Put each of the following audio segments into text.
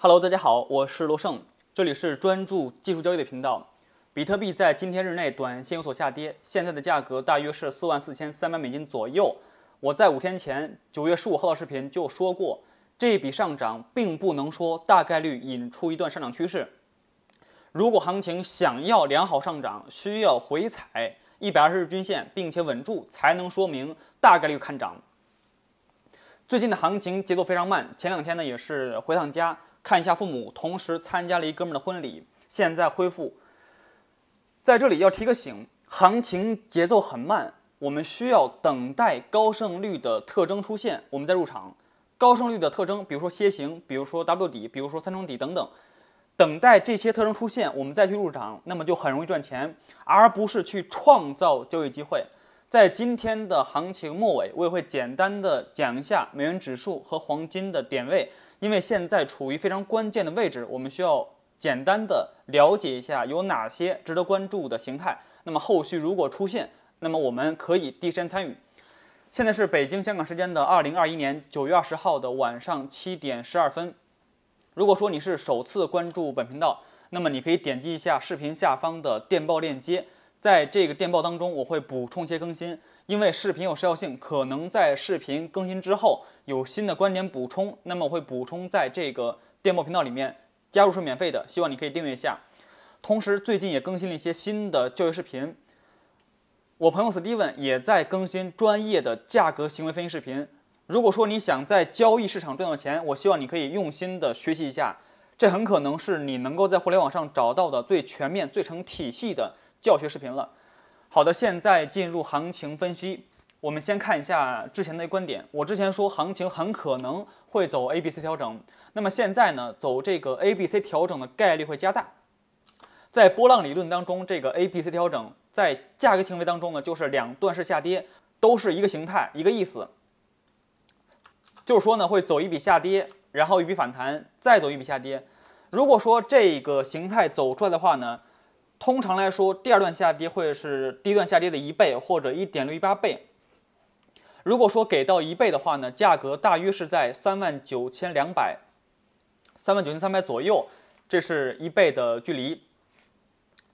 Hello，大家好，我是罗胜，这里是专注技术交易的频道。比特币在今天日内短线有所下跌，现在的价格大约是四万四千三百美金左右。我在五天前九月十五号的视频就说过，这一笔上涨并不能说大概率引出一段上涨趋势。如果行情想要良好上涨，需要回踩一百二十日均线并且稳住，才能说明大概率看涨。最近的行情节奏非常慢，前两天呢也是回趟家，看一下父母，同时参加了一哥们的婚礼，现在恢复。在这里要提个醒，行情节奏很慢，我们需要等待高胜率的特征出现，我们再入场。高胜率的特征，比如说楔形，比如说 W 底，比如说三重底等等，等待这些特征出现，我们再去入场，那么就很容易赚钱，而不是去创造交易机会。在今天的行情末尾，我也会简单的讲一下美元指数和黄金的点位。因为现在处于非常关键的位置，我们需要简单的了解一下有哪些值得关注的形态。那么后续如果出现，那么我们可以第一时间参与。现在是北京、香港时间的二零二一年九月二十号的晚上七点十二分。如果说你是首次关注本频道，那么你可以点击一下视频下方的电报链接，在这个电报当中，我会补充一些更新。因为视频有时效性，可能在视频更新之后有新的观点补充，那么我会补充在这个电报频道里面。加入是免费的，希望你可以订阅一下。同时，最近也更新了一些新的教学视频。我朋友 Steven 也在更新专业的价格行为分析视频。如果说你想在交易市场赚到钱，我希望你可以用心的学习一下，这很可能是你能够在互联网上找到的最全面、最成体系的教学视频了。好的，现在进入行情分析。我们先看一下之前的观点。我之前说行情很可能会走 A B C 调整。那么现在呢，走这个 A B C 调整的概率会加大。在波浪理论当中，这个 A B C 调整在价格行为当中呢，就是两段式下跌，都是一个形态，一个意思。就是说呢，会走一笔下跌，然后一笔反弹，再走一笔下跌。如果说这个形态走出来的话呢？通常来说，第二段下跌会是第一段下跌的一倍或者一点六一八倍。如果说给到一倍的话呢，价格大约是在三万九千两百、三万九千三百左右，这是一倍的距离，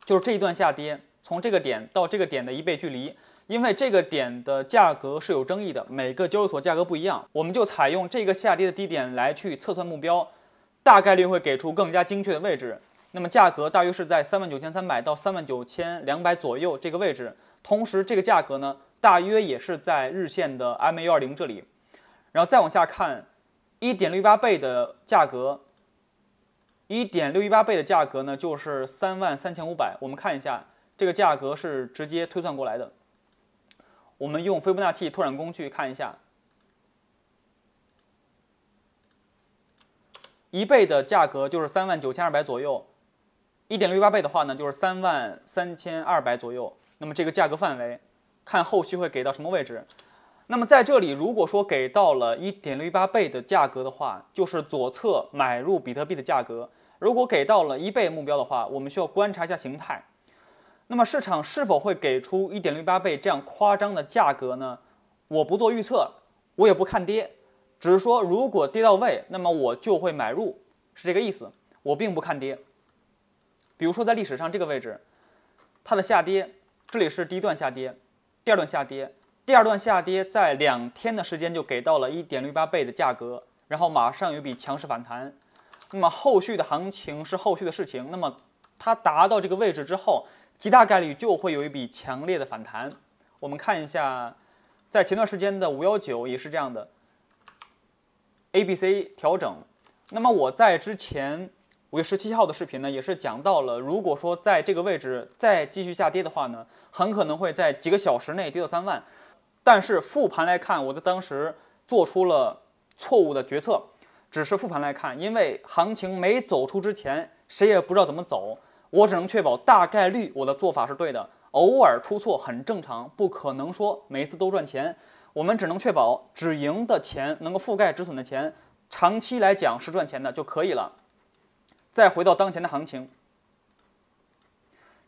就是这一段下跌，从这个点到这个点的一倍距离。因为这个点的价格是有争议的，每个交易所价格不一样，我们就采用这个下跌的低点来去测算目标，大概率会给出更加精确的位置。那么价格大约是在三万九千三百到三万九千两百左右这个位置，同时这个价格呢，大约也是在日线的 MA 幺二零这里，然后再往下看，一点六八倍的价格，一点六一八倍的价格呢，就是三万三千五百。我们看一下这个价格是直接推算过来的，我们用斐波那契拓展工具看一下，一倍的价格就是三万九千二百左右。一点六八倍的话呢，就是三万三千二百左右。那么这个价格范围，看后续会给到什么位置。那么在这里，如果说给到了一点六八倍的价格的话，就是左侧买入比特币的价格。如果给到了一倍目标的话，我们需要观察一下形态。那么市场是否会给出一点六八倍这样夸张的价格呢？我不做预测，我也不看跌，只是说如果跌到位，那么我就会买入，是这个意思。我并不看跌。比如说，在历史上这个位置，它的下跌，这里是第一段下跌，第二段下跌，第二段下跌，在两天的时间就给到了一点六八倍的价格，然后马上有一笔强势反弹。那么后续的行情是后续的事情。那么它达到这个位置之后，极大概率就会有一笔强烈的反弹。我们看一下，在前段时间的五幺九也是这样的，A、B、C 调整。那么我在之前。五月十七号的视频呢，也是讲到了，如果说在这个位置再继续下跌的话呢，很可能会在几个小时内跌到三万。但是复盘来看，我在当时做出了错误的决策。只是复盘来看，因为行情没走出之前，谁也不知道怎么走，我只能确保大概率我的做法是对的。偶尔出错很正常，不可能说每次都赚钱。我们只能确保止盈的钱能够覆盖止损的钱，长期来讲是赚钱的就可以了。再回到当前的行情，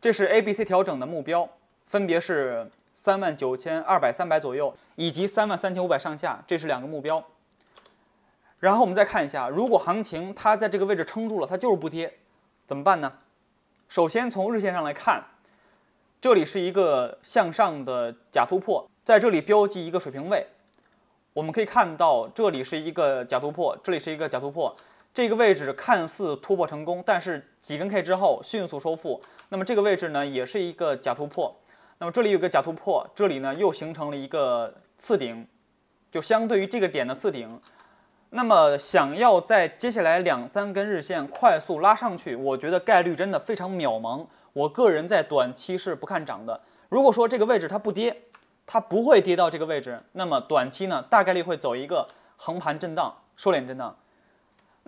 这是 A、B、C 调整的目标，分别是三万九千二百、三百左右，以及三万三千五百上下，这是两个目标。然后我们再看一下，如果行情它在这个位置撑住了，它就是不跌，怎么办呢？首先从日线上来看，这里是一个向上的假突破，在这里标记一个水平位，我们可以看到这里是一个假突破，这里是一个假突破。这个位置看似突破成功，但是几根 K 之后迅速收复，那么这个位置呢也是一个假突破。那么这里有个假突破，这里呢又形成了一个次顶，就相对于这个点的次顶。那么想要在接下来两三根日线快速拉上去，我觉得概率真的非常渺茫。我个人在短期是不看涨的。如果说这个位置它不跌，它不会跌到这个位置，那么短期呢大概率会走一个横盘震荡、收敛震荡。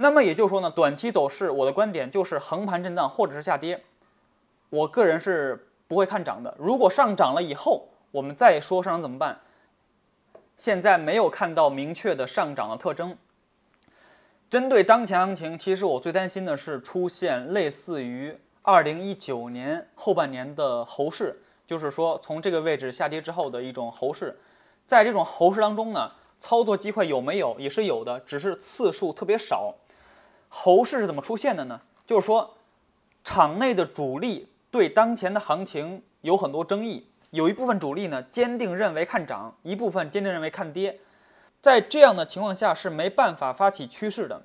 那么也就是说呢，短期走势我的观点就是横盘震荡或者是下跌，我个人是不会看涨的。如果上涨了以后，我们再说上涨怎么办。现在没有看到明确的上涨的特征。针对当前行情，其实我最担心的是出现类似于二零一九年后半年的猴市，就是说从这个位置下跌之后的一种猴市。在这种猴市当中呢，操作机会有没有也是有的，只是次数特别少。猴市是怎么出现的呢？就是说，场内的主力对当前的行情有很多争议，有一部分主力呢坚定认为看涨，一部分坚定认为看跌，在这样的情况下是没办法发起趋势的。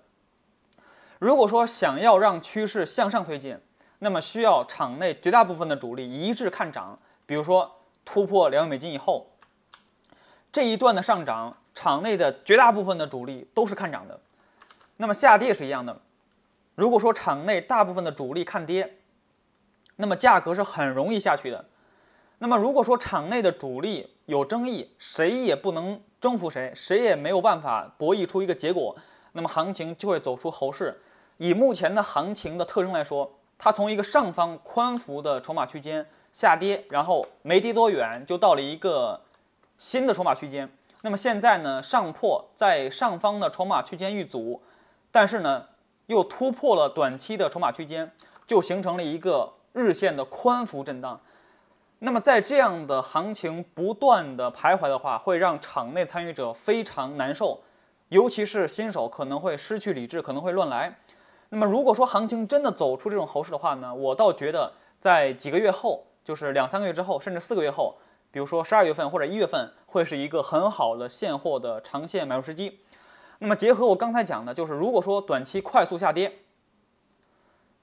如果说想要让趋势向上推进，那么需要场内绝大部分的主力一致看涨。比如说突破两万美金以后，这一段的上涨，场内的绝大部分的主力都是看涨的。那么下跌是一样的。如果说场内大部分的主力看跌，那么价格是很容易下去的。那么如果说场内的主力有争议，谁也不能征服谁，谁也没有办法博弈出一个结果，那么行情就会走出猴市。以目前的行情的特征来说，它从一个上方宽幅的筹码区间下跌，然后没跌多远就到了一个新的筹码区间。那么现在呢，上破在上方的筹码区间遇阻。但是呢，又突破了短期的筹码区间，就形成了一个日线的宽幅震荡。那么在这样的行情不断的徘徊的话，会让场内参与者非常难受，尤其是新手可能会失去理智，可能会乱来。那么如果说行情真的走出这种猴市的话呢，我倒觉得在几个月后，就是两三个月之后，甚至四个月后，比如说十二月份或者一月份，会是一个很好的现货的长线买入时机。那么结合我刚才讲的，就是如果说短期快速下跌，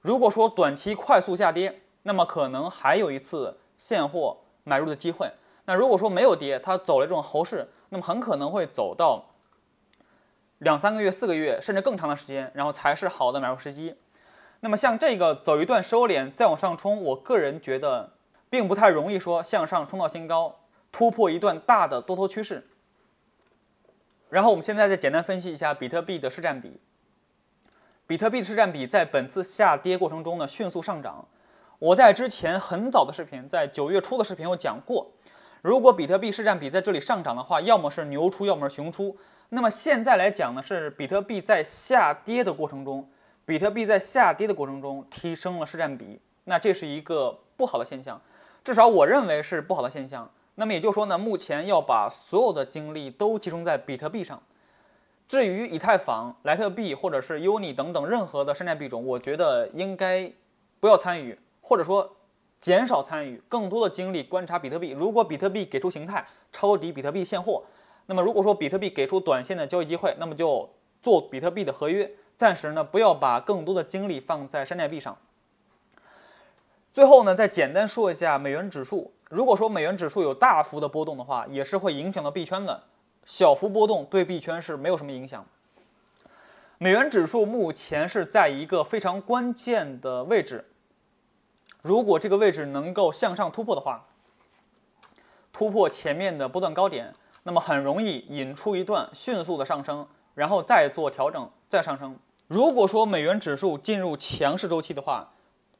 如果说短期快速下跌，那么可能还有一次现货买入的机会。那如果说没有跌，它走了这种猴市，那么很可能会走到两三个月、四个月甚至更长的时间，然后才是好的买入时机。那么像这个走一段收敛再往上冲，我个人觉得并不太容易说向上冲到新高，突破一段大的多头趋势。然后我们现在再简单分析一下比特币的市占比。比特币的市占比在本次下跌过程中呢迅速上涨。我在之前很早的视频，在九月初的视频我讲过，如果比特币市占比在这里上涨的话，要么是牛出，要么是熊出。那么现在来讲呢，是比特币在下跌的过程中，比特币在下跌的过程中提升了市占比，那这是一个不好的现象，至少我认为是不好的现象。那么也就是说呢，目前要把所有的精力都集中在比特币上。至于以太坊、莱特币或者是 Uni 等等任何的山寨币种，我觉得应该不要参与，或者说减少参与，更多的精力观察比特币。如果比特币给出形态抄底比特币现货，那么如果说比特币给出短线的交易机会，那么就做比特币的合约。暂时呢，不要把更多的精力放在山寨币上。最后呢，再简单说一下美元指数。如果说美元指数有大幅的波动的话，也是会影响到币圈的。小幅波动对币圈是没有什么影响。美元指数目前是在一个非常关键的位置。如果这个位置能够向上突破的话，突破前面的波段高点，那么很容易引出一段迅速的上升，然后再做调整再上升。如果说美元指数进入强势周期的话，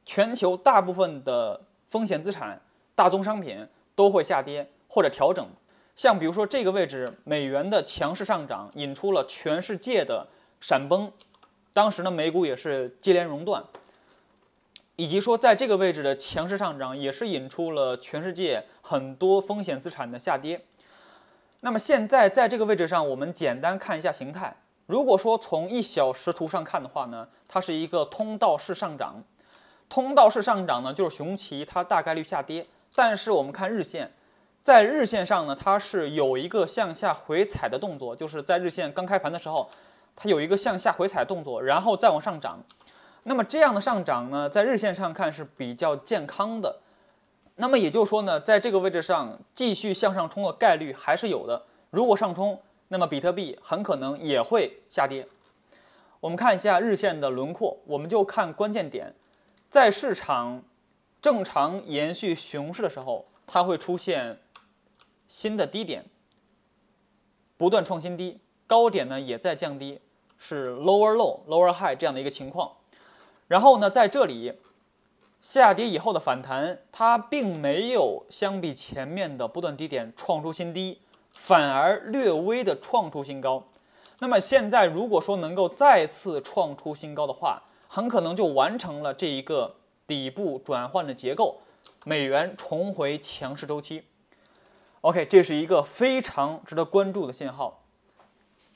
全球大部分的风险资产、大宗商品都会下跌或者调整。像比如说这个位置，美元的强势上涨引出了全世界的闪崩，当时呢美股也是接连熔断，以及说在这个位置的强势上涨也是引出了全世界很多风险资产的下跌。那么现在在这个位置上，我们简单看一下形态。如果说从一小时图上看的话呢，它是一个通道式上涨。通道式上涨呢，就是熊起，它大概率下跌。但是我们看日线，在日线上呢，它是有一个向下回踩的动作，就是在日线刚开盘的时候，它有一个向下回踩动作，然后再往上涨。那么这样的上涨呢，在日线上看是比较健康的。那么也就是说呢，在这个位置上继续向上冲的概率还是有的。如果上冲，那么比特币很可能也会下跌。我们看一下日线的轮廓，我们就看关键点。在市场正常延续熊市的时候，它会出现新的低点，不断创新低，高点呢也在降低，是 lower low lower high 这样的一个情况。然后呢，在这里下跌以后的反弹，它并没有相比前面的不断低点创出新低，反而略微的创出新高。那么现在如果说能够再次创出新高的话，很可能就完成了这一个底部转换的结构，美元重回强势周期。OK，这是一个非常值得关注的信号。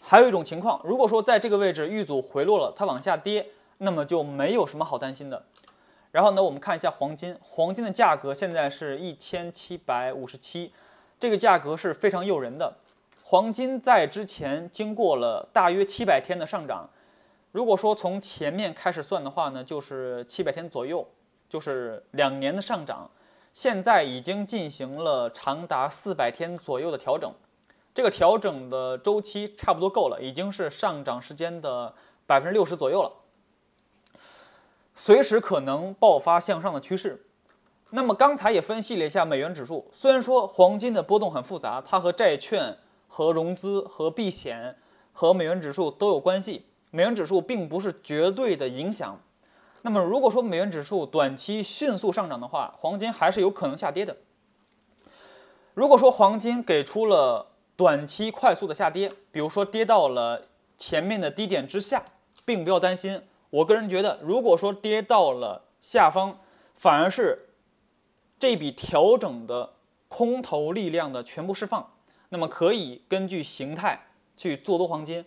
还有一种情况，如果说在这个位置遇阻回落了，它往下跌，那么就没有什么好担心的。然后呢，我们看一下黄金，黄金的价格现在是一千七百五十七，这个价格是非常诱人的。黄金在之前经过了大约七百天的上涨。如果说从前面开始算的话呢，就是七百天左右，就是两年的上涨，现在已经进行了长达四百天左右的调整，这个调整的周期差不多够了，已经是上涨时间的百分之六十左右了，随时可能爆发向上的趋势。那么刚才也分析了一下美元指数，虽然说黄金的波动很复杂，它和债券、和融资、和避险、和美元指数都有关系。美元指数并不是绝对的影响，那么如果说美元指数短期迅速上涨的话，黄金还是有可能下跌的。如果说黄金给出了短期快速的下跌，比如说跌到了前面的低点之下，并不要担心。我个人觉得，如果说跌到了下方，反而是这笔调整的空头力量的全部释放，那么可以根据形态去做多黄金。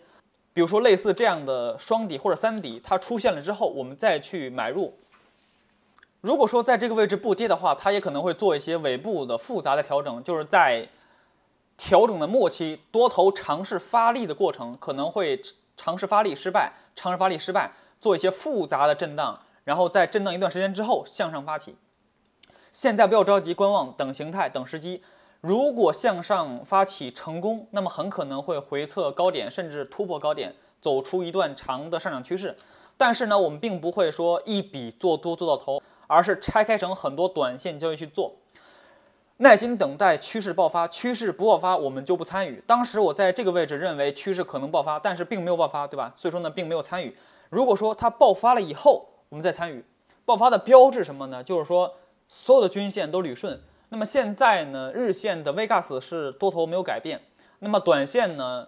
比如说，类似这样的双底或者三底，它出现了之后，我们再去买入。如果说在这个位置不跌的话，它也可能会做一些尾部的复杂的调整，就是在调整的末期，多头尝试发力的过程，可能会尝试发力失败，尝试发力失败，做一些复杂的震荡，然后在震荡一段时间之后向上发起。现在不要着急观望，等形态，等时机。如果向上发起成功，那么很可能会回测高点，甚至突破高点，走出一段长的上涨趋势。但是呢，我们并不会说一笔做多做到头，而是拆开成很多短线交易去做，耐心等待趋势爆发。趋势不爆发，我们就不参与。当时我在这个位置认为趋势可能爆发，但是并没有爆发，对吧？所以说呢，并没有参与。如果说它爆发了以后，我们再参与。爆发的标志什么呢？就是说所有的均线都捋顺。那么现在呢，日线的 Vgas 是多头没有改变，那么短线呢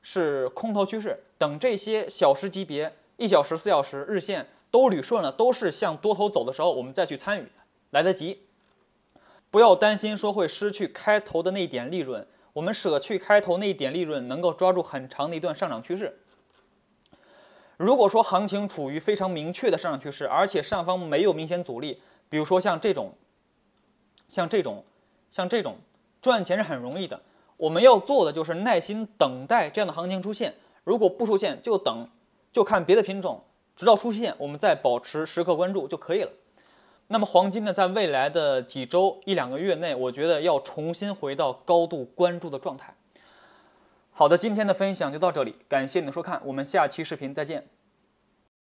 是空头趋势。等这些小时级别、一小时、四小时日线都捋顺了，都是向多头走的时候，我们再去参与来得及。不要担心说会失去开头的那点利润，我们舍去开头那一点利润，能够抓住很长的一段上涨趋势。如果说行情处于非常明确的上涨趋势，而且上方没有明显阻力，比如说像这种。像这种，像这种赚钱是很容易的。我们要做的就是耐心等待这样的行情出现。如果不出现，就等，就看别的品种，直到出现，我们再保持时刻关注就可以了。那么黄金呢，在未来的几周一两个月内，我觉得要重新回到高度关注的状态。好的，今天的分享就到这里，感谢你的收看，我们下期视频再见。